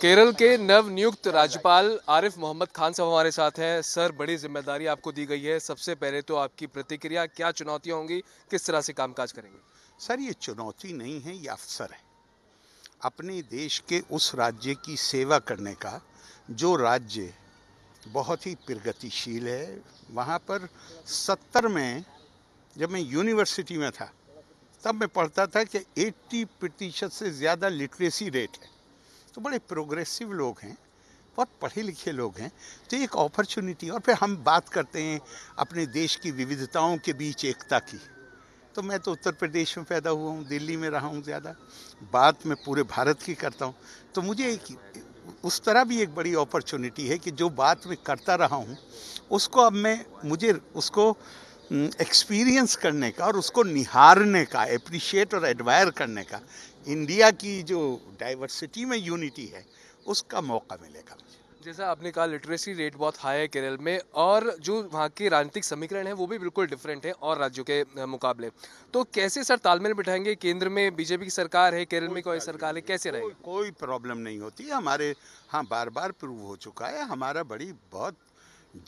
केरल के नव नियुक्त राज्यपाल आरिफ मोहम्मद खान साहब हमारे साथ हैं सर बड़ी जिम्मेदारी आपको दी गई है सबसे पहले तो आपकी प्रतिक्रिया क्या चुनौतियां होंगी किस तरह से कामकाज करेंगे सर ये चुनौती नहीं है ये अवसर है अपने देश के उस राज्य की सेवा करने का जो राज्य बहुत ही प्रगतिशील है वहाँ पर सत्तर में जब मैं यूनिवर्सिटी में था तब मैं पढ़ता था कि 80 प्रतिशत से ज़्यादा लिटरेसी रेट है तो बड़े प्रोग्रेसिव लोग हैं बहुत पढ़े लिखे लोग हैं तो एक अपॉर्चुनिटी और फिर हम बात करते हैं अपने देश की विविधताओं के बीच एकता की तो मैं तो उत्तर प्रदेश में पैदा हुआ हूँ दिल्ली में रहा हूँ ज़्यादा बात मैं पूरे भारत की करता हूँ तो मुझे एक उस तरह भी एक बड़ी अपॉर्चुनिटी है कि जो बात मैं करता रहा हूँ उसको अब मैं मुझे उसको एक्सपीरियंस हम्म, करने का और उसको निहारने का अप्रिशिएट और एडवायर करने का इंडिया की जो डाइवर्सिटी में यूनिटी है उसका मौका मिलेगा जैसा आपने कहा लिटरेसी रेट बहुत हाई है केरल में और जो वहाँ के राजनीतिक समीकरण है वो भी बिल्कुल डिफरेंट है और राज्यों के मुकाबले तो कैसे सर तालमेल बिठाएंगे केंद्र में बीजेपी की सरकार है केरल में कोई सरकार है कैसे रहेगी कोई प्रॉब्लम नहीं होती हमारे हाँ बार बार प्रूव हो चुका है हमारा बड़ी बहुत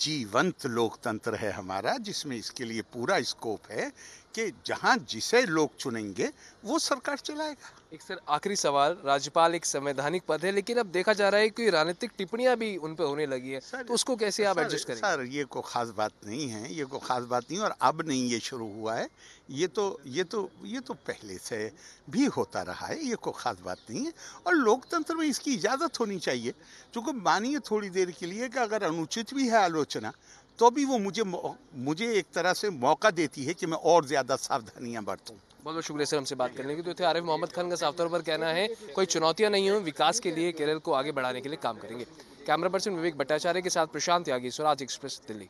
जीवंत लोकतंत्र है हमारा जिसमें इसके लिए पूरा स्कोप है कि जहाँ जिसे लोग चुनेंगे वो सरकार चलाएगा एक सर आखिरी सवाल राज्यपाल एक संवैधानिक पद है लेकिन अब देखा जा रहा है कि राजनीतिक टिप्पणियां भी उन पर होने लगी है सर, तो उसको कैसे आप एडजस्ट करें सर ये कोई खास बात नहीं है ये कोई खास बात नहीं और अब नहीं ये शुरू हुआ है ये तो ये तो ये तो पहले से भी होता रहा है ये कोई खास बात नहीं है और लोकतंत्र में इसकी इजाज़त होनी चाहिए चूँकि मानिए थोड़ी देर के लिए कि अगर अनुचित भी है आलोचना तो भी वो मुझे मुझे एक तरह से मौका देती है कि मैं और ज़्यादा सावधानियां बरतूँ बहुत बहुत शुक्रिया सर हमसे बात करने की तो थे आरिफ मोहम्मद खान का साफ तौर पर कहना है कोई चुनौतियाँ नहीं हुई विकास के लिए केरल को आगे बढ़ाने के लिए काम करेंगे कैमरा पर्सन विवेक भट्टाचार्य के साथ प्रशांत यागी स्वराज एक्सप्रेस दिल्ली